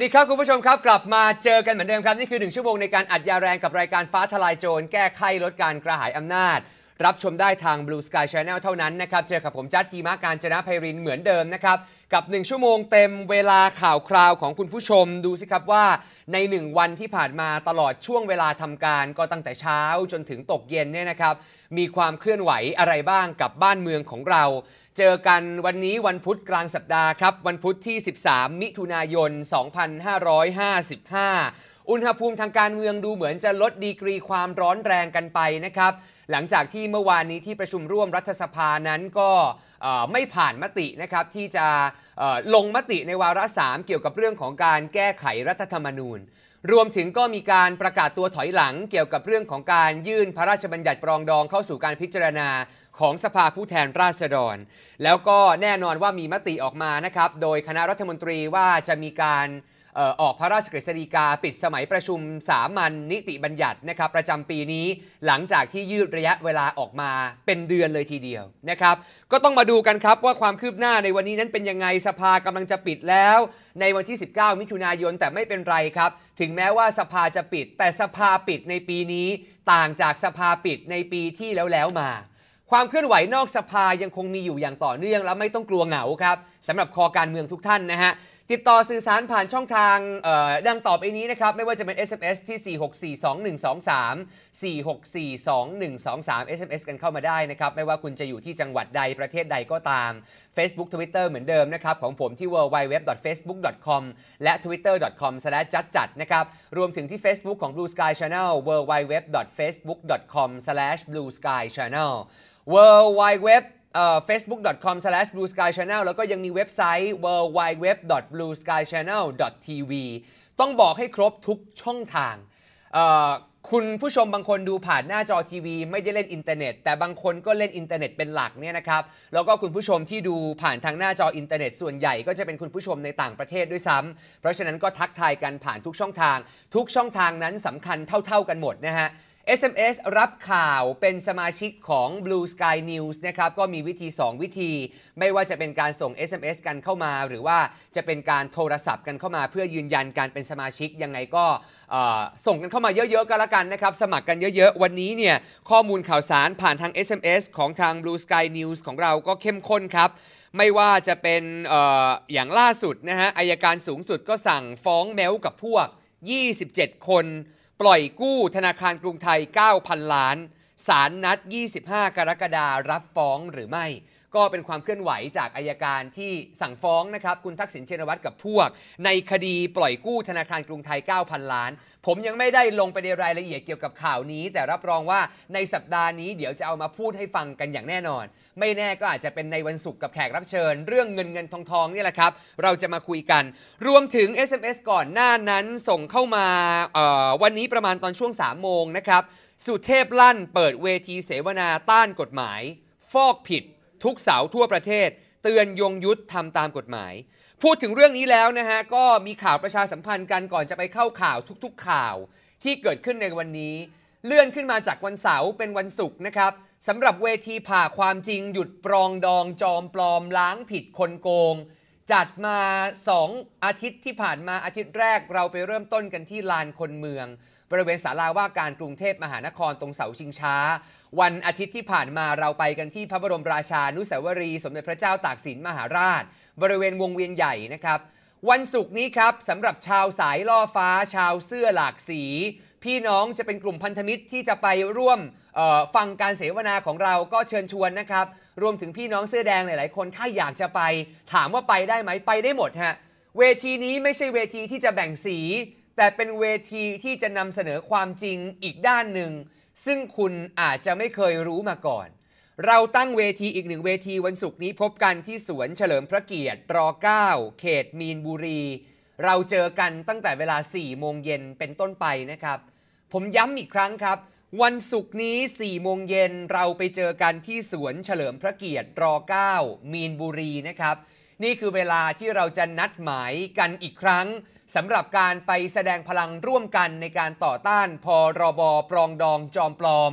วัสดีครับคุณผู้ชมครับ กลับมาเจอกันเหมือนเดิมครับ นี่คือ 1 ชั่วโมงในการอัดยาแรงกับรายการฟ้าทลายโจรแก้ไขลดการกระหายอำนาจ รับชมได้ทาง Blue Sky Channel เท่านั้นนะครับ เจอกับผมจัดทีมาการจนะไพรินเหมือนเดิมนะครับ กับ 1 ชั่วโมงเต็มเวลาข่าวคราวของคุณผู้ชมดูสิครับว่าใน 1 วันที่ผ่านมาตลอดช่วงเวลาทำการ ก็ตั้งแต่เช้าจนถึงตกเย็นเนี่ยนะครับมีความเคลื่อนไหวอะไรบ้างกับบ้านเมืองของเราเจอกันวันนี้วันพุธกลางสัปดาห์ครับ วันพุธที่ 13 มิถุนายน 2555 อุณหภูมิทางการเมืองดูเหมือนจะลดดีกรีความร้อนแรงกันไปนะครับ หลังจากที่เมื่อวานนี้ที่ประชุมร่วมรัฐสภานั้นก็ไม่ผ่านมตินะครับ ที่จะลงมติในวาระ 3 เกี่ยวกับเรื่องของการแก้ไขรัฐธรรมนูญ รวมถึงก็มีการประกาศตัวถอยหลังเกี่ยวกับเรื่องของการยื่นพระราชบัญญัติปรองดองเข้าสู่การพิจารณาของสภาผู้แทนราษฎร แล้วก็แน่นอนว่ามีมติออกมานะครับ โดยคณะรัฐมนตรีว่าจะมีการออกพระราชกฤษฎีกาปิดสมัยประชุมสามัญนนิติบัญญัตินะครับ ประจำปีนี้หลังจากที่ยืดระยะเวลาออกมาเป็นเดือนเลยทีเดียวนะครับ ก็ต้องมาดูกันครับว่าความคืบหน้าในวันนี้นั้นเป็นยังไงสภากำลังจะปิดแล้วในวันที่ 19มิถุนายนแต่ไม่เป็นไรครับ ถึงแม้ว่าสภาจะปิด แต่สภาปิดในปีนี้ต่างจากสภาปิดในปีที่แล้วแล้วมาความเคลื่อนไหวนอกสภายังคงมีอยู่อย่างต่อเนื่องและไม่ต้องกลัวเหงาครับสำหรับคอการเมืองทุกท่านนะฮะ ติดต่อสื่อสารผ่านช่องทางดังต่อไปนี้นะครับ ไม่ว่าจะเป็น SMS ที่ 4642123 4642123 SMS กันเข้ามาได้นะครับ ไม่ว่าคุณจะอยู่ที่จังหวัดใดประเทศใดก็ตาม Facebook Twitter เหมือนเดิมนะครับ ของผมที่ www.facebook.com และ twitter.com จัดจัดนะครับรวมถึงที่ Facebook ของ Blue Sky Channel www.facebook.com/blueskychannel world wide web facebook.com/blueskychannel s s l a h แล้วก็ยังมีเว็บไซต์ worldwideweb.blueskychannel.tv ต้องบอกให้ครบทุกช่องทาง เออ่คุณผู้ชมบางคนดูผ่านหน้าจอทีวีไม่ได้เล่นอินเทอร์เน็ตแต่บางคนก็เล่นอินเทอร์เน็ตเป็นหลักเนี่ยนะครับ แล้วก็คุณผู้ชมที่ดูผ่านทางหน้าจออินเทอร์เน็ตส่วนใหญ่ก็จะเป็นคุณผู้ชมในต่างประเทศด้วยซ้ำ เพราะฉะนั้นก็ทักทายกันผ่านทุกช่องทาง ทุกช่องทางนั้นสำคัญเท่า ๆกันหมดนะฮะ SMS รับข่าวเป็นสมาชิกของ Blue Sky News นะครับ ก็มีวิธี 2 วิธี ไม่ว่าจะเป็นการส่ง SMS กันเข้ามา หรือว่าจะเป็นการโทรศัพท์กันเข้ามา เพื่อยืนยันการเป็นสมาชิก ยังไงก็ส่งกันเข้ามาเยอะๆก็แล้วกันนะครับ สมัครกันเยอะๆ วันนี้เนี่ยข้อมูลข่าวสารผ่านทาง SMS ของทาง Blue Sky News ของเราก็เข้มข้นครับ ไม่ว่าจะเป็นอออย่างล่าสุดนะฮะอายการสูงสุดก็สั่งฟ้องแมวกับพวก 27 คนปล่อยกู้ธนาคารกรุงไทย 9,000ล้านสารนัด 25 กรกฎารับฟ้องหรือไม่ก็เป็นความเคลื่อนไหวจากอายการที่สั่งฟ้องนะครับ คุณทักษิณเชนวัตรกับพวก ในคดีปล่อยกู้ธนาคารกรุงไทย 9,000 ล้าน ผมยังไม่ได้ลงไปในรายละเอียดเกี่ยวกับข่าวนี้ แต่รับรองว่าในสัปดาห์นี้เดี๋ยวจะเอามาพูดให้ฟังกันอย่างแน่นอน ไม่แน่ก็อาจจะเป็นในวันศุกร์กับแขกรับเชิญ เรื่องเงินเงินทองทองนี่แหละครับเราจะมาคุยกัน รวมถึง SMS ก่อนหน้านั้นส่งเข้ามาวันนี้ประมาณตอนช่วง3โมงนะครับสุเทพลั่น เปิดเวทีเสวนาต้านกฎหมาย ฟอกผิดทุกเสาทั่วประเทศเตือนยงยุทธทำตามกฎหมาย พูดถึงเรื่องนี้แล้วนะฮะ ก็มีข่าวประชาสัมพันธ์กันก่อนจะไปเข้าข่าวทุกๆข่าวที่เกิดขึ้นในวันนี้ เลื่อนขึ้นมาจากวันเสาร์เป็นวันศุกร์นะครับสำหรับเวทีผ่าความจริง หยุดปรองดองจอมปลอมล้างผิดคนโกง จัดมา 2 อาทิตย์ที่ผ่านมาอาทิตย์แรกเราไปเริ่มต้นกันที่ลานคนเมืองบริเวณศาลาว่าการกรุงเทพมหานครตรงเสาชิงช้าวันอาทิตย์ที่ผ่านมาเราไปกันที่พระบรมราชานุสาวรี สมเด็จพระเจ้าตากสินมหาราช บริเวณวงเวียนใหญ่นะครับ วันศุกร์นี้ครับสำหรับชาวสายล่อฟ้า ชาวเสื้อหลากสี พี่น้องจะเป็นกลุ่มพันธมิตรที่จะไปร่วมฟังการเสวนาของเราก็เชิญชวนนะครับ รวมถึงพี่น้องเสื้อแดงหลายๆ คน ถ้าอยากจะไปถามว่าไปได้ไหมไปได้หมดฮะเวทีนี้ไม่ใช่เวทีที่จะแบ่งสี แต่เป็นเวทีที่จะนำเสนอความจริงอีกด้านหนึ่งซึ่งคุณอาจจะไม่เคยรู้มาก่อน เราตั้งเวทีอีกหนึ่งเวทีวันศุกร์นี้พบกันที่สวนเฉลิมพระเกียรติร9เขต มีนบุรี เราเจอกันตั้งแต่เวลา4โมงเย็นเป็นต้นไปนะครับ ผมย้ำอีกครั้งครับ วันศุกร์นี้4โมงเย็นเราไปเจอกันที่สวนเฉลิมพระเกียรติร9มีนบุรีนะครับนี่คือเวลาที่เราจะนัดหมายกันอีกครั้งสำหรับการไปแสดงพลังร่วมกันในการต่อต้านพรบปรองดองจอมปลอม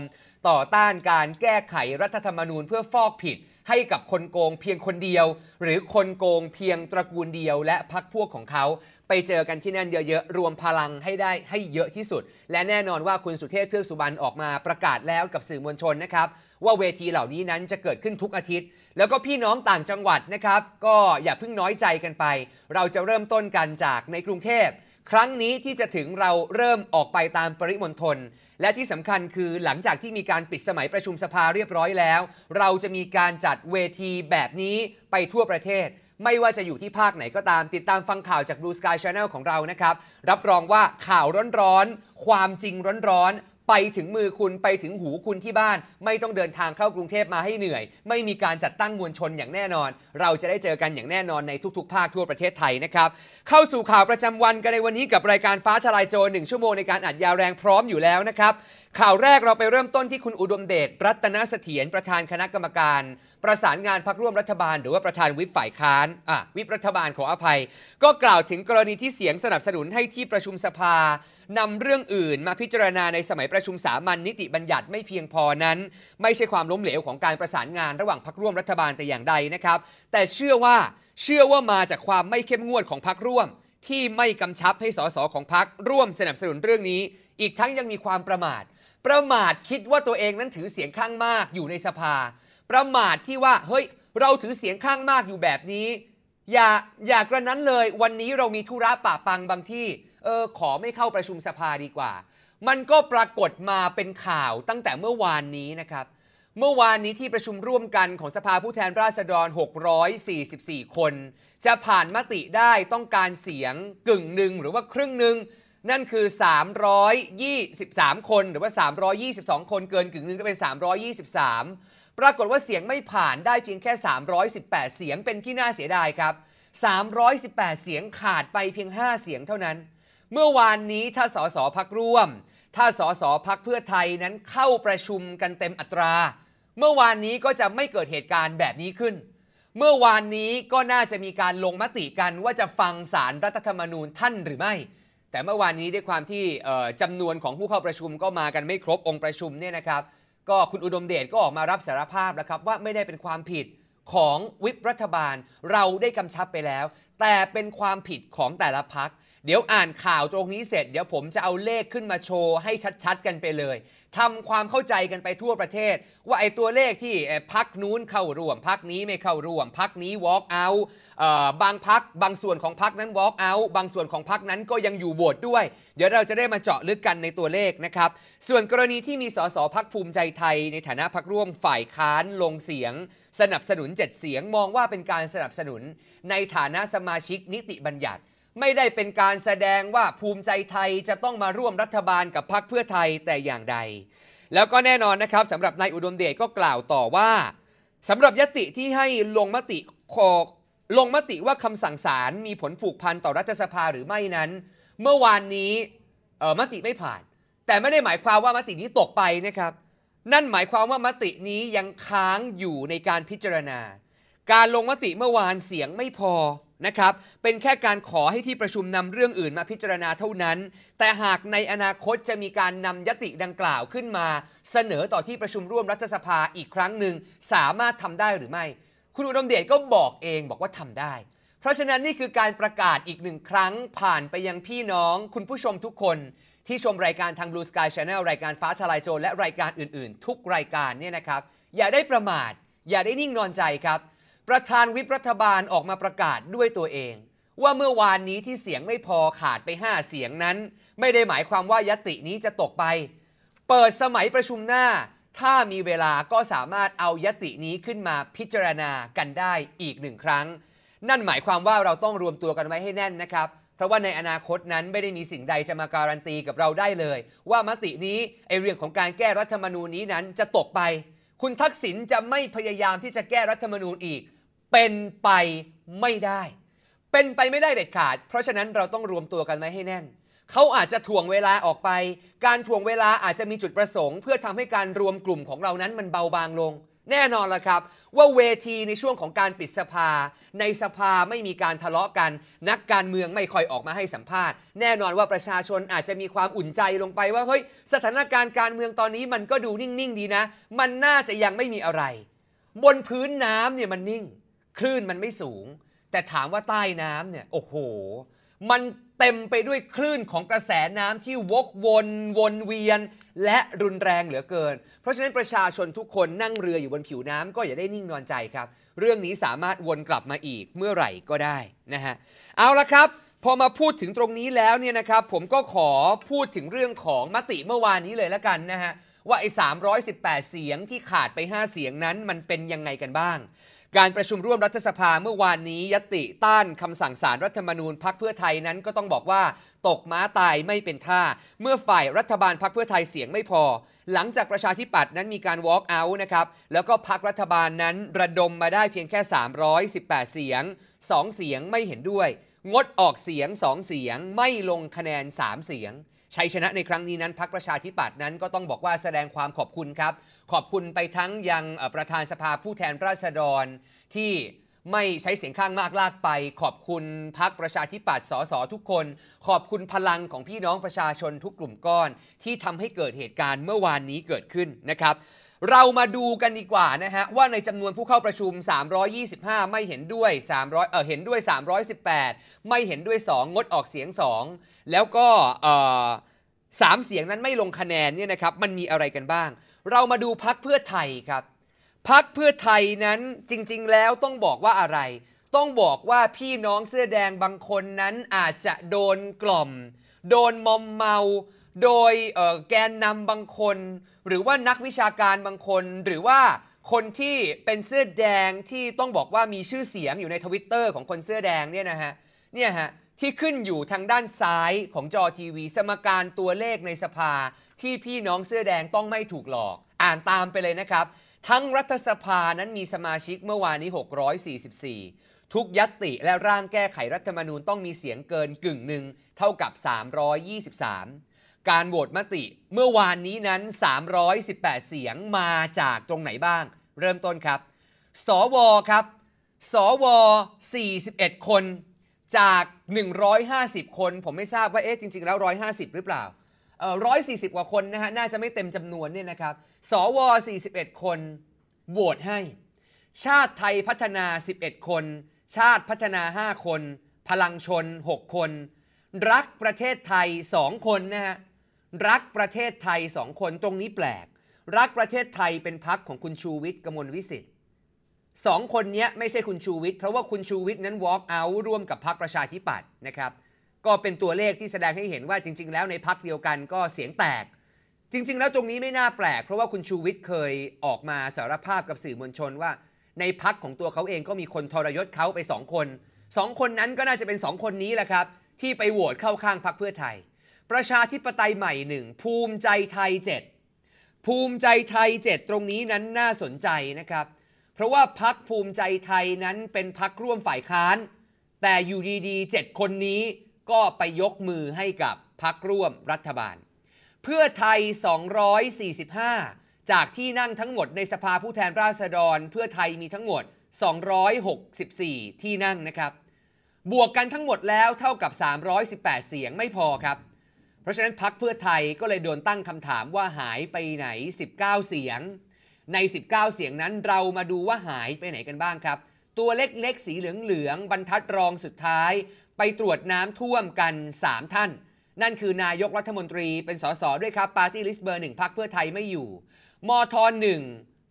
ต่อต้านการแก้ไขรัฐธรรมนูญเพื่อฟอกผิดให้กับคนโกงเพียงคนเดียว หรือคนโกงเพียงตระกูลเดียวและพรรคพวกของเขาไปเจอกันที่นั่นเยอะๆ รวมพลังให้ได้ให้เยอะที่สุด และแน่นอนว่าคุณสุเทพเทือกสุบรรณออกมาประกาศแล้วกับสื่อมวลชนนะครับว่าเวทีเหล่านี้นั้นจะเกิดขึ้นทุกอาทิตย์ แล้วก็พี่น้องต่างจังหวัดนะครับ ก็อย่าเพิ่งน้อยใจกันไป เราจะเริ่มต้นกันจากในกรุงเทพ ครั้งนี้ที่จะถึงเราเริ่มออกไปตามปริมณฑลและที่สำคัญคือหลังจากที่มีการปิดสมัยประชุมสภาเรียบร้อยแล้ว เราจะมีการจัดเวทีแบบนี้ไปทั่วประเทศไม่ว่าจะอยู่ที่ภาคไหนก็ตามติดตามฟังข่าวจาก Blue Sky Channel ของเรานะครับ รับรองว่าข่าวร้อนๆความจริงร้อนๆไปถึงมือคุณไปถึงหูคุณที่บ้าน ไม่ต้องเดินทางเข้ากรุงเทพมาให้เหนื่อย ไม่มีการจัดตั้งมวลชนอย่างแน่นอน เราจะได้เจอกันอย่างแน่นอนในทุกๆภาคทั่วประเทศไทยนะครับ เข้าสู่ข่าวประจำวันกันในวันนี้กับรายการฟ้าทลายโจรหนึ่งชั่วโมงในการอัดยาวแรงพร้อมอยู่แล้วนะครับข่าวแรกเราไปเริ่มต้นที่คุณอุดมเดชรัตนเสถียรประธานคณะกรรมการประสานงานพักร่วมรัฐบาลหรือว่าประธานวิปฝ่ายค้านอ่ะวิปรัฐบาลขออภัย ก็กล่าวถึงกรณีที่เสียงสนับสนุนให้ที่ประชุมสภานำเรื่องอื่นมาพิจารณาในสมัยประชุมสามัญนนิติบัญญัติไม่เพียงพอนั้น ไม่ใช่ความล้มเหลวของการประสานงานระหว่างพักร่วมรัฐบาลแต่อย่างใดนะครับ แต่เชื่อว่าเชื่อว่ามาจากความไม่เข้มงวดของพักร่วม ที่ไม่กำชับให้สสของพักร่วมสนับสนุนเรื่องนี้ อีกทั้งยังมีความประมาท ประมาทคิดว่าตัวเองนั้นถือเสียงข้างมากอยู่ในสภาประมาทที่ว่าเฮ้ยเราถือเสียงข้างมากอยู่แบบนี้ อย่าอย่ากระนั้นเลยวันนี้เรามีธุระป่าปังบางที่เออขอไม่เข้าประชุมสภาดีกว่า มันก็ปรากฏมาเป็นข่าวตั้งแต่เมื่อวานนี้นะครับ เมื่อวานนี้ที่ประชุมร่วมกันของสภาผู้แทนราษฎร 644 คน จะผ่านมติได้ต้องการเสียงกึ่งหนึ่งหรือว่าครึ่งหนึ่ง นั่นคือ 323 คน หรือว่า 322 คนเกินกึ่งหนึ่งก็เป็น 323ปรากฏว่าเสียงไม่ผ่านได้เพียงแค่ 318 เสียงเป็นที่น่าเสียดายครับ 318 เสียงขาดไปเพียง 5 เสียงเท่านั้น เมื่อวานนี้ถ้าสสพักร่วม ถ้าสสพักเพื่อไทยนั้นเข้าประชุมกันเต็มอัตรา เมื่อวานนี้ก็จะไม่เกิดเหตุการณ์แบบนี้ขึ้น เมื่อวานนี้ก็น่าจะมีการลงมติกันว่าจะฟังสารรัฐธรรมนูญท่านหรือไม่ แต่เมื่อวานนี้ด้วยความที่จำนวนของผู้เข้าประชุมก็มากันไม่ครบองค์ประชุมเนี่ยนะครับก็คุณอุดมเดชก็ออกมารับสารภาพแล้วครับ ว่าไม่ได้เป็นความผิดของวิปรัฐบาล เราได้กำชับไปแล้ว แต่เป็นความผิดของแต่ละพักเดี๋ยวอ่านข่าวตรงนี้เสร็จ เดี๋ยวผมจะเอาเลขขึ้นมาโชว์ให้ชัดๆ กันไปเลย ทำความเข้าใจกันไปทั่วประเทศว่าไอ้ตัวเลขที่พักนู้นเข้าร่วมพักนี้ไม่เข้าร่วมพักนี้ walk out บางพักบางส่วนของพักนั้น walk out บางส่วนของพักนั้นก็ยังอยู่โหวตด้วย เดี๋ยวเราจะได้มาเจาะลึกกันในตัวเลขนะครับส่วนกรณีที่มีสสพักภูมิใจไทย ในฐานะพักร่วมฝ่ายค้านลงเสียง สนับสนุน7เสียงมองว่าเป็นการสนับสนุนในฐานะสมาชิกนิติบัญญัติไม่ได้เป็นการแสดงว่าภูมิใจไทยจะต้องมาร่วมรัฐบาลกับพรรคเพื่อไทยแต่อย่างใด แล้วก็แน่นอนนะครับสำหรับนายอุดมเดชก็กล่าวต่อว่าสำหรับยติที่ให้ลงมติขอลงมติว่าคำสั่งศาลมีผลผูกพันต่อรัฐสภาหรือไม่นั้น เมื่อวานนี้มติไม่ผ่าน แต่ไม่ได้หมายความว่ามตินี้ตกไปนะครับ นั่นหมายความว่ามตินี้ยังค้างอยู่ในการพิจารณา การลงมติเมื่อวานเสียงไม่พอนะครับ เป็นแค่การขอให้ที่ประชุมนำเรื่องอื่นมาพิจารณาเท่านั้น แต่หากในอนาคตจะมีการนำยติดังกล่าวขึ้นมา เสนอต่อที่ประชุมร่วมรัฐสภาอีกครั้งหนึ่งสามารถทำได้หรือไม่ คุณอุดมเดชก็บอกเองบอกว่าทำได้ เพราะฉะนั้นนี่คือการประกาศอีกหนึ่งครั้งผ่านไปยังพี่น้อง คุณผู้ชมทุกคนที่ชมรายการทาง Blue Sky Channel รายการฟ้าทลายโจรและรายการอื่น ๆ ทุกรายการเนี่ยนะครับ อย่าได้ประมาท อย่าได้นิ่งนอนใจครับประธานวิปรัฐบาลออกมาประกาศด้วยตัวเอง ว่าเมื่อวานนี้ที่เสียงไม่พอขาดไป 5 เสียงนั้น ไม่ได้หมายความว่ายตินี้จะตกไป เปิดสมัยประชุมหน้า ถ้ามีเวลาก็สามารถเอายตินี้ขึ้นมาพิจารณากันได้อีกหนึ่งครั้ง นั่นหมายความว่าเราต้องรวมตัวกันไว้ให้แน่นนะครับ เพราะว่าในอนาคตนั้นไม่ได้มีสิ่งใดจะมาการันตีกับเราได้เลย ว่ามตินี้ไอเรื่องของการแก้รัฐธรรมนูญนี้นั้นจะตกไป คุณทักษิณจะไม่พยายามที่จะแก้รัฐธรรมนูญอีกเป็นไปไม่ได้ เป็นไปไม่ได้เด็ดขาด เพราะฉะนั้นเราต้องรวมตัวกันไว้ให้แน่น เขาอาจจะถ่วงเวลาออกไป การถ่วงเวลาอาจจะมีจุดประสงค์เพื่อทำให้การรวมกลุ่มของเรานั้นมันเบาบางลง แน่นอนละครับ ว่าเวทีในช่วงของการปิดสภา ในสภาไม่มีการทะเลาะกัน นักการเมืองไม่ค่อยออกมาให้สัมภาษณ์ แน่นอนว่าประชาชนอาจจะมีความอุ่นใจลงไป ว่าเฮ้ยสถานการณ์การเมืองตอนนี้มันก็ดูนิ่งๆดีนะ มันน่าจะยังไม่มีอะไร บนพื้นน้ำเนี่ยมันนิ่งคลื่นมันไม่สูง แต่ถามว่าใต้น้ำเนี่ยโอ้โห มันเต็มไปด้วยคลื่นของกระแสน้ำที่วกวนวนเวียนและรุนแรงเหลือเกิน เพราะฉะนั้นประชาชนทุกคนนั่งเรืออยู่บนผิวน้ำก็อย่าได้นิ่งนอนใจครับ เรื่องนี้สามารถวนกลับมาอีกเมื่อไหร่ก็ได้นะฮะเอาละครับ พอมาพูดถึงตรงนี้แล้วเนี่ยนะครับผมก็ขอพูดถึงเรื่องของมติเมื่อวานนี้เลยละกันนะฮะว่าไอ้318 เสียงที่ขาดไป 5 เสียงนั้นมันเป็นยังไงกันบ้างการประชุมร่วมรัฐสภาเมื่อวานนี้ยติต้านคำสั่งศาลรรัฐธรรมนูญพักเพื่อไทยนั้นก็ต้องบอกว่าตกม้าตายไม่เป็นท่า เมื่อฝ่ายรัฐบาลพักเพื่อไทยเสียงไม่พอ หลังจากประชาธิปัตย์นั้นมีการ walk out นะครับแล้วก็พักรัฐบาลนั้นระดมมาได้เพียงแค่ 318 เสียง 2 เสียงไม่เห็นด้วย งดออกเสียง2เสียงไม่ลงคะแนน3เสียงชัยชนะในครั้งนี้นั้นพักประชาธิปัตย์นั้นก็ต้องบอกว่าแสดงความขอบคุณครับขอบคุณไปทั้งยังประธานสภาผู้แทนราษฎรที่ไม่ใช้เสียงข้างมากลากไป ขอบคุณพักประชาธิปัตย์สสทุกคน ขอบคุณพลังของพี่น้องประชาชนทุกกลุ่มก้อนที่ทำให้เกิดเหตุการณ์เมื่อวานนี้เกิดขึ้นนะครับ เรามาดูกันดีกว่านะฮะ ว่าในจำนวนผู้เข้าประชุม 325 ไม่เห็นด้วย300เออเห็นด้วย 318 ไม่เห็นด้วย 2 งดออกเสียง2แล้วก็สามเสียงนั้นไม่ลงคะแนนเนี่ยนะครับมันมีอะไรกันบ้างเรามาดูพักเพื่อไทยครับ พักเพื่อไทยนั้นจริงๆแล้วต้องบอกว่าอะไร ต้องบอกว่าพี่น้องเสื้อแดงบางคนนั้นอาจจะโดนกล่อม โดนมอมเมา โดยแกนนำบางคน หรือว่านักวิชาการบางคน หรือว่าคนที่เป็นเสื้อแดงที่ต้องบอกว่ามีชื่อเสียงอยู่ในทวิตเตอร์ของคนเสื้อแดงเนี่ยนะฮะเนี่ยฮะที่ขึ้นอยู่ทางด้านซ้ายของจอทีวี สมการตัวเลขในสภาที่พี่น้องเสื้อแดงต้องไม่ถูกหลอกอ่านตามไปเลยนะครับ ทั้งรัฐสภานั้นมีสมาชิกเมื่อวานนี้ 644 ทุกยัตติและร่างแก้ไขรัฐธรรมนูญต้องมีเสียงเกินกึ่งหนึ่ง เท่ากับ 323 การโหวตมติเมื่อวานนี้นั้น 318 เสียงมาจากตรงไหนบ้าง เริ่มต้นครับ สวครับ สวอ41 คนจาก 150 คน ผมไม่ทราบว่าเอ๊ะจริงๆแล้ว150 หรือเปล่าร้อยสี่สิบกว่าคนนะฮะน่าจะไม่เต็มจำนวนเนี่ยนะครับสวสี่สิบเอ็ดคนโหวตให้ ชาติไทยพัฒนาสิบเอ็ดคน ชาติพัฒนาห้าคน พลังชนหกคน รักประเทศไทยสองคนนะฮะรักประเทศไทยสองคนตรงนี้แปลก รักประเทศไทยเป็นพักของคุณชูวิทย์กมลวิสิทธิ์สองคนนี้ไม่ใช่คุณชูวิทย์เพราะว่าคุณชูวิทย์นั้นวอล์กเอาร่วมกับพักประชาธิปัตย์นะครับก็เป็นตัวเลขที่แสดงให้เห็นว่าจริงๆ แล้วในพักเดียวกันก็เสียงแตก จริงๆ แล้วตรงนี้ไม่น่าแปลก เพราะว่าคุณชูวิทย์เคยออกมาสารภาพกับสื่อมวลชนว่าในพักของตัวเขาเองก็มีคนทรยศเขาไปสองคนสองคนนั้นก็น่าจะเป็นสองคนนี้แหละครับ ที่ไปโหวตเข้าข้างพักเพื่อไทย ประชาธิปไตยใหม่หนึ่งภูมิใจไทย 7 ภูมิใจไทย 7 ตรงนี้นั้นน่าสนใจนะครับ เพราะว่าพักภูมิใจไทยนั้นเป็นพักร่วมฝ่ายค้านแต่อยู่ดีๆ7คนนี้ก็ไปยกมือให้กับพักร่วมรัฐบาล เพื่อไทย 245 จากที่นั่งทั้งหมดในสภาผู้แทนราษฎร เพื่อไทยมีทั้งหมด 264 ที่นั่งนะครับ บวกกันทั้งหมดแล้วเท่ากับ 318 เสียงไม่พอครับ เพราะฉะนั้นพักเพื่อไทยก็เลยโดนตั้งคำถามว่าหายไปไหน 19 เสียง ใน 19 เสียงนั้นเรามาดูว่าหายไปไหนกันบ้างครับ ตัวเล็กๆสีเหลืองๆบรรทัดรองสุดท้ายไปตรวจน้ำท่วมกัน 3 ท่าน นั่นคือนายกรัฐมนตรีเป็นสสด้วยครับปาร์ตี้ลิสต์เบอร์หนึ่งพักเพื่อไทยไม่อยู่มทหนึ่ง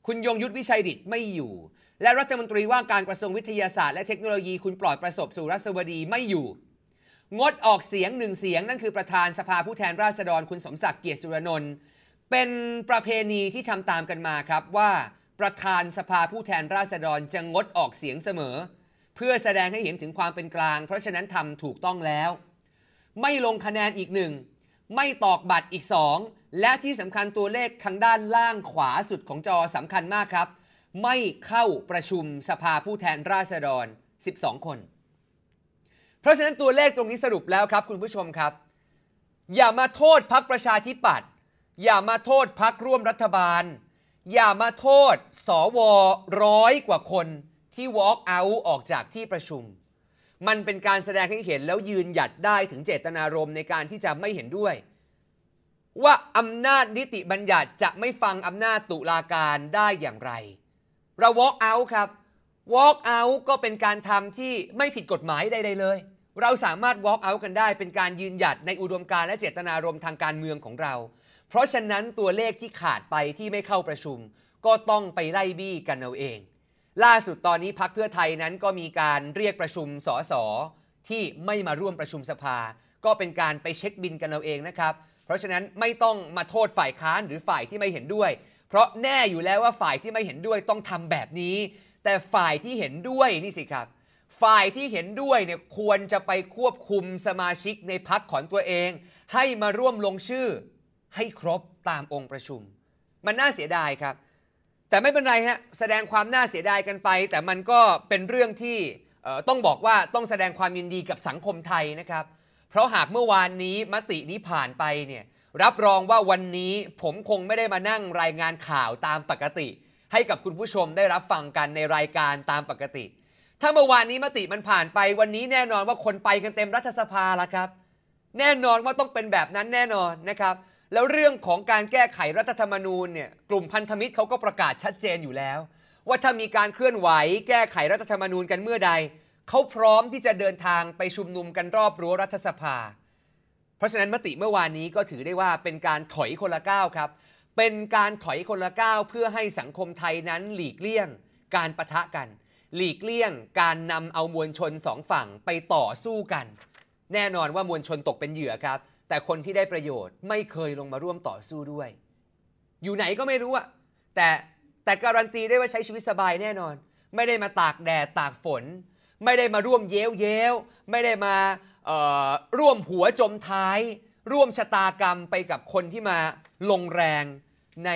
คุณยงยุทธวิชัยดิตไม่อยู่ และรัฐมนตรีว่าการกระทรวงวิทยาศาสตร์และเทคโนโลยีคุณปลอดประสบสุรัสวดีไม่อยู่ งดออกเสียงหนึ่งเสียง นั่นคือประธานสภาผู้แทนราษฎรคุณสมศักดิ์เกียรติสุรนนท์เป็นประเพณีที่ทำตามกันมาครับว่า ประธานสภาผู้แทนราษฎรจะงดออกเสียงเสมอเพื่อแสดงให้เห็นถึงความเป็นกลาง เพราะฉะนั้นทำถูกต้องแล้ว ไม่ลงคะแนนอีกหนึ่งไม่ตอกบัตรอีก2และที่สำคัญตัวเลขทางด้านล่างขวาสุดของจอสำคัญมากครับ ไม่เข้าประชุมสภาผู้แทนราษฎร 12 คน เพราะฉะนั้นตัวเลขตรงนี้สรุปแล้วครับ คุณผู้ชมครับอย่ามาโทษพักประชาธิปัตย์อย่ามาโทษพักร่วมรัฐบาลอย่ามาโทษ สวร้อยกว่าคนที่ walk out ออกจากที่ประชุม มันเป็นการแสดงให้เห็นแล้วยืนหยัดได้ถึงเจตนารมณ์ในการที่จะไม่เห็นด้วย ว่าอำนาจนิติบัญญัติจะไม่ฟังอำนาจตุลาการได้อย่างไร เรา walk out ครับ walk out ก็เป็นการทำที่ไม่ผิดกฎหมายใดๆเลย เราสามารถ walk out กันได้ เป็นการยืนหยัดในอุดมการณ์และเจตนารมณ์ทางการเมืองของเรา เพราะฉะนั้นตัวเลขที่ขาดไปที่ไม่เข้าประชุม ก็ต้องไปไล่บี้กันเอาเองล่าสุดตอนนี้พักเพื่อไทยนั้นก็มีการเรียกประชุมสสที่ไม่มาร่วมประชุมสภา ก็เป็นการไปเช็คบินกันเอาเองนะครับ เพราะฉะนั้นไม่ต้องมาโทษฝ่ายค้านหรือฝ่ายที่ไม่เห็นด้วย เพราะแน่อยู่แล้วว่าฝ่ายที่ไม่เห็นด้วยต้องทำแบบนี้ แต่ฝ่ายที่เห็นด้วยนี่สิครับ ฝ่ายที่เห็นด้วยเนี่ยควรจะไปควบคุมสมาชิกในพักของตัวเอง ให้มาร่วมลงชื่อ ให้ครบตามองค์ประชุม มันน่าเสียดายครับแต่ไม่เป็นไรฮะแสดงความน่าเสียดายกันไป แต่มันก็เป็นเรื่องที่ต้องบอกว่าต้องแสดงความยินดีกับสังคมไทยนะครับ เพราะหากเมื่อวานนี้มตินี้ผ่านไปเนี่ยรับรองว่าวันนี้ผมคงไม่ได้มานั่งรายงานข่าวตามปกติ ให้กับคุณผู้ชมได้รับฟังกันในรายการตามปกติ ถ้าเมื่อวานนี้มติมันผ่านไป วันนี้แน่นอนว่าคนไปกันเต็มรัฐสภาละครับ แน่นอนว่าต้องเป็นแบบนั้นแน่นอนนะครับแล้วเรื่องของการแก้ไขรัฐธรรมนูญเนี่ย กลุ่มพันธมิตรเขาก็ประกาศชัดเจนอยู่แล้วว่าถ้ามีการเคลื่อนไหวแก้ไขรัฐธรรมนูญกันเมื่อใดเขาพร้อมที่จะเดินทางไปชุมนุมกันรอบรั้วรัฐสภา เพราะฉะนั้นมติเมื่อวานนี้ก็ถือได้ว่าเป็นการถอยคนละก้าวครับ เป็นการถอยคนละก้าวเพื่อให้สังคมไทยนั้นหลีกเลี่ยง การประทะกัน หลีกเลี่ยง การนำเอามวลชนสองฝั่งไปต่อสู้กัน แน่นอนว่ามวลชนตกเป็นเหยื่อครับแต่คนที่ได้ประโยชน์ไม่เคยลงมาร่วมต่อสู้ด้วย อยู่ไหนก็ไม่รู้อะแต่แต่การันตีได้ว่าใช้ชีวิตสบายแน่นอน ไม่ได้มาตากแดดตากฝน ไม่ได้มาร่วมเย้วเย้วไม่ได้มาร่วมหัวจมท้าย ร่วมชะตากรรมไปกับคนที่มาลงแรงใน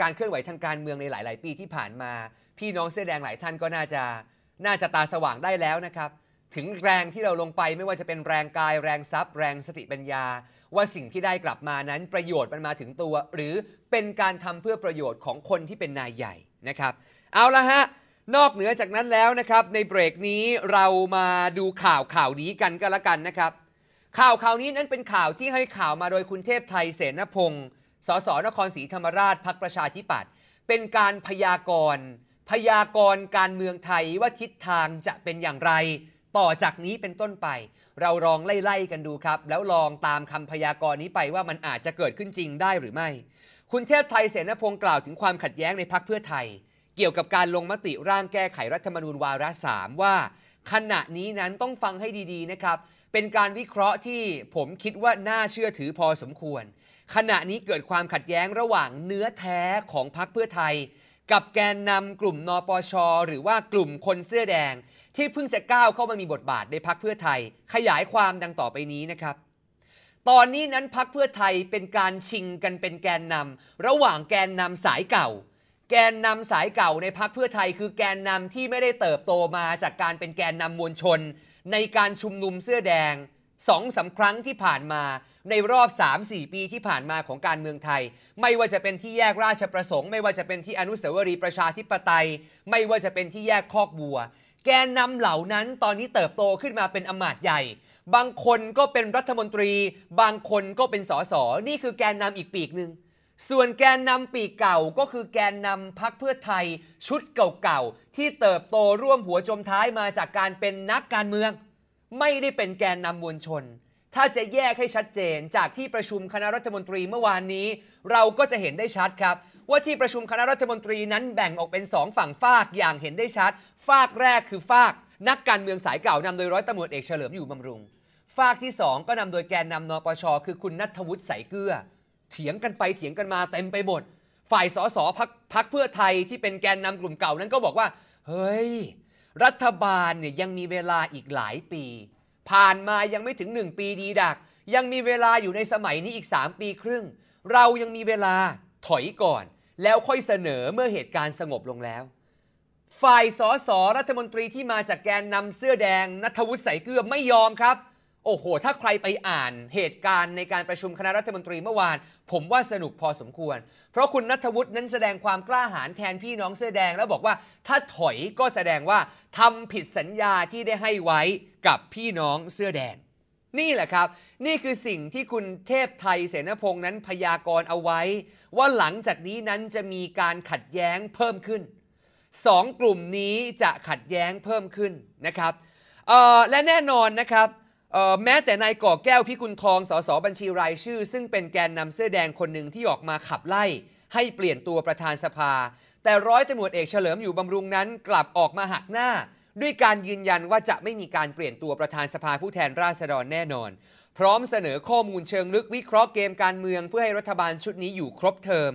การเคลื่อนไหวทางการเมืองในหลายๆ ปีที่ผ่านมา พี่น้องเสื้อแดงหลายท่านก็น่าจะน่าจะตาสว่างได้แล้วนะครับถึงแรงที่เราลงไปไม่ว่าจะเป็นแรงกายแรงทรัพย์ แรงสติปัญญา ว่าสิ่งที่ได้กลับมานั้นประโยชน์มันมาถึงตัว หรือเป็นการทำเพื่อประโยชน์ของคนที่เป็นนายใหญ่นะครับ เอาละฮะนอกเหนือจากนั้นแล้วนะครับในเบรกนี้เรามาดูข่าวข่าวนี้กันก็แล้วกันนะครับ ข่าวข่าวนี้นั้นเป็นข่าวที่ให้ข่าวมาโดยคุณเทพไทยเสนพงศ์สสนครศรีธรรมราชพักประชาธิปัตย์เป็นการพยากรณ์พยากรณ์การเมืองไทยว่าทิศทางจะเป็นอย่างไรต่อจากนี้เป็นต้นไปเราลองไล่ๆกันดูครับ แล้วลองตามคำพยากรณ์นี้ไปว่ามันอาจจะเกิดขึ้นจริงได้หรือไม่ คุณเทพไทยเสนาพงศ์กล่าวถึงความขัดแย้งในพักเพื่อไทย เกี่ยวกับการลงมติร่างแก้ไขรัฐธรรมนูญวาระสามว่า ขณะนี้นั้นต้องฟังให้ดีๆนะครับ เป็นการวิเคราะห์ที่ผมคิดว่าน่าเชื่อถือพอสมควร ขณะนี้เกิดความขัดแย้งระหว่างเนื้อแท้ของพักเพื่อไทย กับแกนนำกลุ่มนปช หรือว่ากลุ่มคนเสื้อแดงที่เพิ่งจะก้าวเข้ามามีบทบาทในพักเพื่อไทย ขยายความดังต่อไปนี้นะครับ ตอนนี้นั้นพักเพื่อไทยเป็นการชิงกันเป็นแกนนำ ระหว่างแกนนำสายเก่า แกนนำสายเก่าในพักเพื่อไทยคือแกนนำที่ไม่ได้เติบโตมาจากการเป็นแกนนำมวลชน ในการชุมนุมเสื้อแดงสองสาครั้งที่ผ่านมาในรอบ3-4ปีที่ผ่านมาของการเมืองไทย ไม่ว่าจะเป็นที่แยกราชประสงค์ ไม่ว่าจะเป็นที่อนุสาวรีย์ประชาธิปไตย ไม่ว่าจะเป็นที่แยกคอกบัวแกนนำเหล่านั้นตอนนี้เติบโตขึ้นมาเป็นอมาตย์ใหญ่ บางคนก็เป็นรัฐมนตรี บางคนก็เป็นสส นี่คือแกนนำอีกปีกหนึ่ง ส่วนแกนนำปีกเก่าก็คือแกนนำพักเพื่อไทยชุดเก่าๆ ที่เติบโตร่วมหัวจมท้ายมาจากการเป็นนักการเมือง ไม่ได้เป็นแกนนำมวลชน ถ้าจะแยกให้ชัดเจนจากที่ประชุมคณะรัฐมนตรีเมื่อวานนี้ เราก็จะเห็นได้ชัดครับว่าที่ประชุมคณะรัฐมนตรีนั้นแบ่งออกเป็นสองฝั่งฝากอย่างเห็นได้ชัด ฝากแรกคือฝาก นักการเมืองสายเก่านำโดยร้อยตำรวจเอกเฉลิมอยู่บำรุง ฝากที่ 2 ก็นำโดยแกนนำนปชคือคุณนัทวุฒิสายเกลือเถียงกันไปเถียงกันมาเต็มไปหมด ฝ่ายสสพักพักเพื่อไทยที่เป็นแกนนำกลุ่มเก่านั้นก็บอกว่า เฮ้ยรัฐบาลเนี่ยยังมีเวลาอีกหลายปี ผ่านมายังไม่ถึง 1 ปีดีดัก ยังมีเวลาอยู่ในสมัยนี้อีก 3 ปีครึ่ง เรายังมีเวลาถอยก่อนแล้วค่อยเสนอเมื่อเหตุการณ์สงบลงแล้ว ฝ่ายสสรัฐมนตรีที่มาจากแกนนำเสื้อแดงนัทวุฒิใสเกลือไม่ยอมครับ โอ้โห ถ้าใครไปอ่านเหตุการณ์ในการประชุมคณะรัฐมนตรีเมื่อวาน ผมว่าสนุกพอสมควร เพราะคุณนัทวุฒินั้นแสดงความกล้าหาญแทนพี่น้องเสื้อแดง แล้วบอกว่า ถ้าถอยก็แสดงว่าทำผิดสัญญาที่ได้ให้ไว้กับพี่น้องเสื้อแดงนี่แหละครับ นี่คือสิ่งที่คุณเทพไทยเสนพงษ์นั้นพยากรณ์เอาไว้ ว่าหลังจากนี้นั้นจะมีการขัดแย้งเพิ่มขึ้น สองกลุ่มนี้จะขัดแย้งเพิ่มขึ้นนะครับและแน่นอนนะครับแม้แต่นายก่อแก้วพิกุลทองสสบัญชีรายชื่อ ซึ่งเป็นแกนนำเสื้อแดงคนหนึ่งที่ออกมาขับไล่ ให้เปลี่ยนตัวประธานสภา แต่ร้อยตำรวจเอกเฉลิมอยู่บำรุงนั้นกลับออกมาหักหน้าด้วยการยืนยันว่าจะไม่มีการเปลี่ยนตัวประธานสภาผู้แทนราษฎรแน่นอน พร้อมเสนอข้อมูลเชิงลึกวิเคราะห์เกมการเมืองเพื่อให้รัฐบาลชุดนี้อยู่ครบเทอม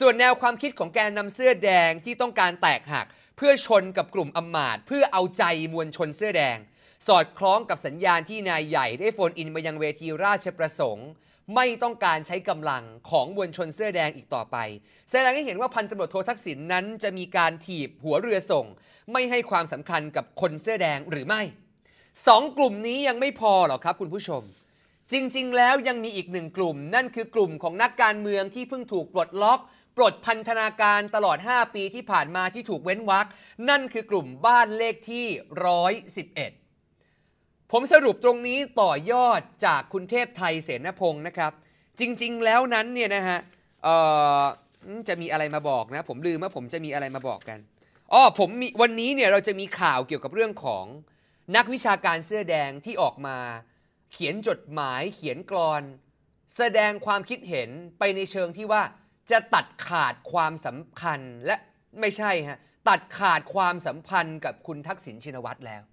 ส่วนแนวความคิดของแกนนำเสื้อแดงที่ต้องการแตกหัก เพื่อชนกับกลุ่มอำมาตย์เพื่อเอาใจมวลชนเสื้อแดง สอดคล้องกับสัญญาณที่นายใหญ่ได้โฟนอินมายังเวทีราชประสงค์ไม่ต้องการใช้กำลังของมวลชนเสื้อแดงอีกต่อไป แสดงให้เห็นว่าพันตำรวจโททักษิณนนั้นจะมีการถีบหัวเรือส่ง ไม่ให้ความสำคัญกับคนเสื้อแดงหรือไม่สองกลุ่มนี้ยังไม่พอหรอครับคุณผู้ชม จริงๆ แล้วยังมีอีกหนึ่งกลุ่ม นั่นคือกลุ่มของนักการเมืองที่เพิ่งถูกปลดล็อก ปลดพันธนาการตลอด 5 ปีที่ผ่านมาที่ถูกเว้นวักนั่นคือกลุ่มบ้านเลขที่111ผมสรุปตรงนี้ต่อยอดจากคุณเทพไทยเสนพงศ์นะครับ จริงๆ แล้วนั้นเนี่ยนะฮะจะมีอะไรมาบอกนะ ผมลืมว่าผมจะมีอะไรมาบอกกันอ๋อผมมีวันนี้เนี่ยเราจะมีข่าวเกี่ยวกับเรื่องของนักวิชาการเสื้อแดงที่ออกมา เขียนจดหมายเขียนกรอน แสดงความคิดเห็นไปในเชิงที่ว่าจะตัดขาดความสัมพันธ์และไม่ใช่ฮะตัดขาดความสัมพันธ์กับคุณทักษิณชินวัตรแล้ว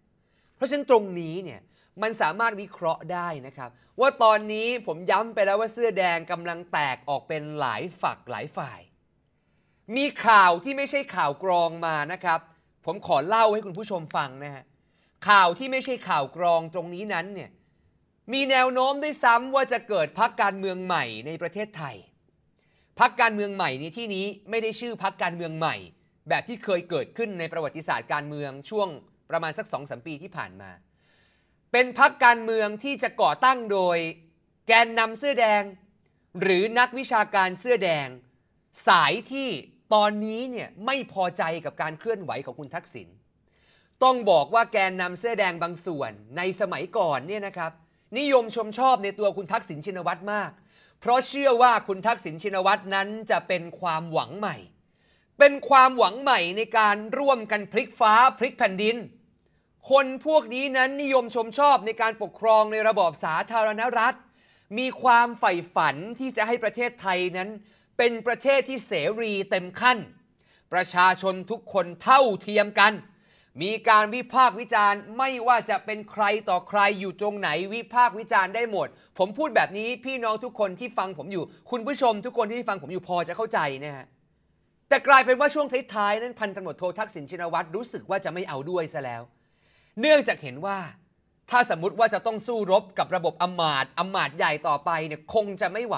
ราะฉะนั้นตรงนี้เนี่ยมันสามารถวิเคราะห์ได้นะครับว่าตอนนี้ผมย้ำไปแล้วว่าเสื้อแดงกำลังแตกออกเป็นหลายฝักหลายฝ่าย มีข่าวที่ไม่ใช่ข่าวกรองมานะครับ ผมขอเล่าให้คุณผู้ชมฟังนะฮะ ข่าวที่ไม่ใช่ข่าวกรองตรงนี้นั้นเนี่ยมีแนวโน้มด้วยซ้ำว่าจะเกิดพักการเมืองใหม่ในประเทศไทยพักการเมืองใหม่ในที่นี้ไม่ได้ชื่อพักการเมืองใหม่ แบบที่เคยเกิดขึ้นในประวัติศาสตร์การเมืองช่วงประมาณสักสองสมปีที่ผ่านมา เป็นพักการเมืองที่จะก่อตั้งโดย แกนนำเสื้อแดง หรือนักวิชาการเสื้อแดง สายที่ตอนนี้เนี่ยไม่พอใจกับการเคลื่อนไหวของคุณทักษิณต้องบอกว่าแกนนำเสื้อแดงบางส่วนในสมัยก่อนเนี่ยนะครับ นิยมชมชอบในตัวคุณทักษิณชินวัตรมาก เพราะเชื่อว่าคุณทักษิณชินวัตรนั้น จะเป็นความหวังใหม่ เป็นความหวังใหม่ในการร่วมกันพลิกฟ้าพลิกแผ่นดินคนพวกนี้นั้นนิยมชมชอบในการปกครองในระบอบสาธารณรัฐ มีความใฝ่ฝันที่จะให้ประเทศไทยนั้น เป็นประเทศที่เสรีเต็มขั้น ประชาชนทุกคนเท่าเทียมกัน มีการวิพากษ์วิจารณ์ ไม่ว่าจะเป็นใครต่อใครอยู่ตรงไหนวิพากษ์วิจารณ์ได้หมด ผมพูดแบบนี้พี่น้องทุกคนที่ฟังผมอยู่ คุณผู้ชมทุกคนที่ฟังผมอยู่พอจะเข้าใจนะฮะแต่กลายเป็นว่าช่วงท้ายๆนั้นพันตำรวจโททักษิณชินวัตรรู้สึกว่าจะไม่เอาด้วยซะแล้วเนื่องจากเห็นว่าถ้าสมมติว่าจะต้องสู้รบกับระบบอมาตอมาตใหญ่ต่อไปเนี่ยคงจะไม่ไหว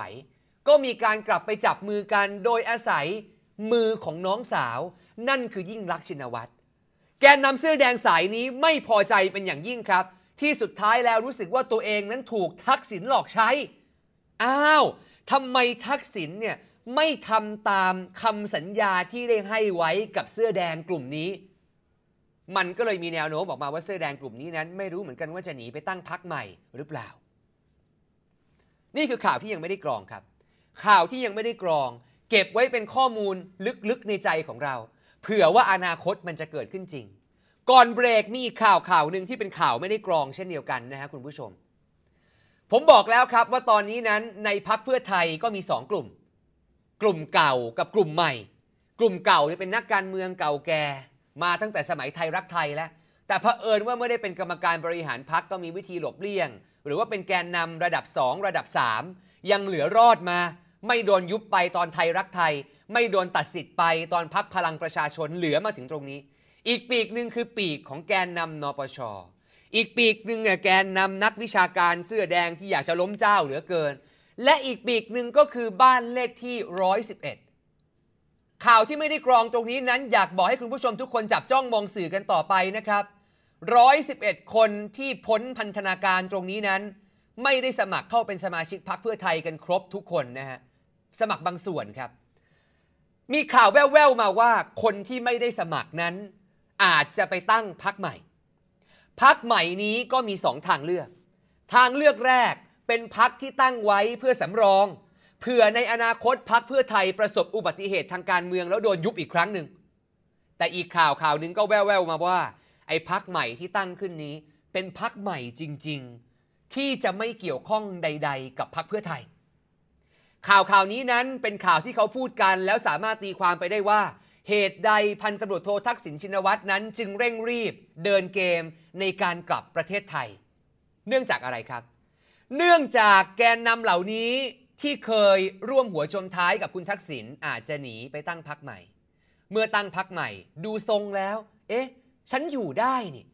ก็มีการกลับไปจับมือกันโดยอาศัยมือของน้องสาว นั่นคือยิ่งรักชินวัตร แกนนำเสื้อแดงสายนี้ไม่พอใจเป็นอย่างยิ่งครับ ที่สุดท้ายแล้วรู้สึกว่าตัวเองนั้นถูกทักษิณหลอกใช้อ้าวทำไมทักษิณเนี่ยไม่ทำตามคำสัญญาที่ได้ให้ไว้กับเสื้อแดงกลุ่มนี้มันก็เลยมีแนวโน้มออกมาว่าเสื้อแดงกลุ่มนี้นั้นไม่รู้เหมือนกันว่าจะหนีไปตั้งพักใหม่หรือเปล่า นี่คือข่าวที่ยังไม่ได้กรองครับ ข่าวที่ยังไม่ได้กรอง เก็บไว้เป็นข้อมูลลึกๆในใจของเรา เผื่อว่าอนาคตมันจะเกิดขึ้นจริง ก่อนเบรกมีข่าวข่าวหนึ่งที่เป็นข่าวไม่ได้กรองเช่นเดียวกันนะฮะ คุณผู้ชม ผมบอกแล้วครับว่าตอนนี้นั้นในพักเพื่อไทยก็มี 2 กลุ่ม กลุ่มเก่ากับกลุ่มใหม่ กลุ่มเก่าเนี่ยเป็นนักการเมืองเก่าแก่มาตั้งแต่สมัยไทยรักไทยแล้วแต่เผอิญว่าไม่ได้เป็นกรรมการบริหารพักก็มีวิธีหลบเลี่ยง หรือว่าเป็นแกนนำระดับ 2 ระดับ 3 ยังเหลือรอดมา ไม่โดนยุบไปตอนไทยรักไทยไม่โดนตัดสิทธิ์ไปตอนพักพลังประชาชนเหลือมาถึงตรงนี้ อีกปีกหนึ่งคือปีกของแกนนำนปชอีกปีกหนึ่งเนี่ยแกนนำนักวิชาการเสื้อแดงที่อยากจะล้มเจ้าเหลือเกินและอีกปีกหนึ่งก็คือบ้านเลขที่111ข่าวที่ไม่ได้กรองตรงนี้นั้นอยากบอกให้คุณผู้ชมทุกคนจับจ้องมองสื่อกันต่อไปนะครับ111 คนที่พ้นพันธนาการตรงนี้นั้น ไม่ได้สมัครเข้าเป็นสมาชิกพรรคเพื่อไทยกันครบทุกคนนะฮะ สมัครบางส่วนครับ มีข่าวแว่วๆ มาว่าคนที่ไม่ได้สมัครนั้น อาจจะไปตั้งพรรคใหม่ พรรคใหม่นี้ก็มีสองทางเลือก ทางเลือกแรกเป็นพรรคที่ตั้งไว้เพื่อสำรองผื่อในอนาคตพักเพื่อไทยประสบอุบัติเหตุทางการเมืองแล้วโดนยุบอีกครั้งหนึ่ง แต่อีกข่าวข่าวหนึ่งก็แว่วๆมาว่า ไอ้พักใหม่ที่ตั้งขึ้นนี้ เป็นพักใหม่จริงๆ ที่จะไม่เกี่ยวข้องใด ๆ กับพักเพื่อไทย ข่าวข่าวนี้นั้นเป็นข่าวที่เขาพูดกัน แล้วสามารถตีความไปได้ว่า เหตุใดพันตำรวจโททักษิณชินวัตรนั้นจึงเร่งรีบ เดินเกมในการกลับประเทศไทย เนื่องจากอะไรครับ เนื่องจากแกนนำเหล่านี้ที่เคยร่วมหัวชมท้ายกับคุณทักษิณอาจจะหนีไปตั้งพักใหม่ เมื่อตั้งพักใหม่ ดูทรงแล้ว เอ๊ะ ฉันอยู่ได้นี่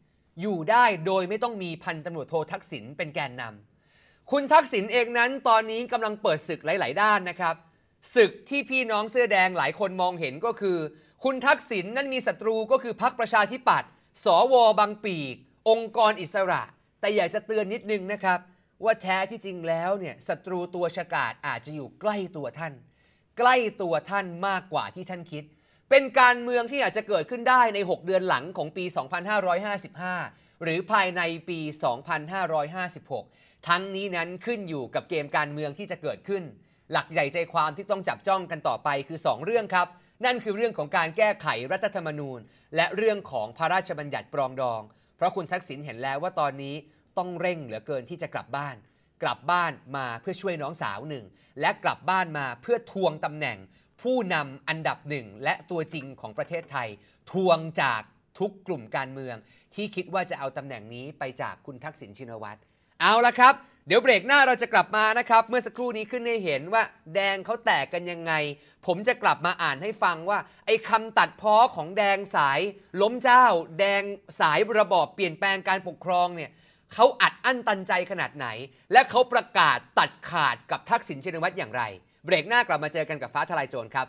อยู่ได้โดยไม่ต้องมีพันตำรวจโททักษิณเป็นแกนนำคุณทักษิณเองนั้น ตอนนี้กำลังเปิดศึกหลาย ๆ ด้านนะครับ ศึกที่พี่น้องเสื้อแดงหลายคนมองเห็นก็คือ คุณทักษิณนนั้นมีศัตรูก็คือพักประชาธิปัตย์สว บางปีก องค์กรอิสระ แต่อยากจะเตือนนิดนึงนะครับว่าแท้ที่จริงแล้วเนี่ยศัตรูตัวฉกาจอาจจะอยู่ใกล้ตัวท่าน ใกล้ตัวท่านมากกว่าที่ท่านคิด เป็นการเมืองที่อาจจะเกิดขึ้นได้ใน 6 เดือนหลังของปี 2555 หรือภายในปี 2556 ทั้งนี้นั้นขึ้นอยู่กับเกมการเมืองที่จะเกิดขึ้น หลักใหญ่ใจความที่ต้องจับจ้องกันต่อไปคือ 2 เรื่องครับ นั่นคือเรื่องของการแก้ไขรัฐธรรมนูญ และเรื่องของพระราชบัญญัติปรองดอง เพราะคุณทักษิณเห็นแล้วว่าตอนนี้ต้องเร่งเหลือเกินที่จะกลับบ้าน กลับบ้านมาเพื่อช่วยน้องสาวหนึ่ง และกลับบ้านมาเพื่อทวงตำแหน่ง ผู้นำอันดับหนึ่ง และตัวจริงของประเทศไทย ทวงจากทุกกลุ่มการเมือง ที่คิดว่าจะเอาตำแหน่งนี้ไปจากคุณทักษิณชินวัตร เอาละครับ เดี๋ยวเบรกหน้าเราจะกลับมานะครับ เมื่อสักครู่นี้ขึ้นให้เห็นว่าแดงเขาแตกกันยังไง ผมจะกลับมาอ่านให้ฟังว่าไอ้คำตัดพ้อของแดงสายล้มเจ้า แดงสายระบอบเปลี่ยนแปลงการปกครองเนี่ยเขาอัดอั้นตันใจขนาดไหน และเขาประกาศตัดขาดกับทักษิณชินวัตรอย่างไร เบรกหน้ากลับมาเจอกันกับฟ้าทลายโจรครับ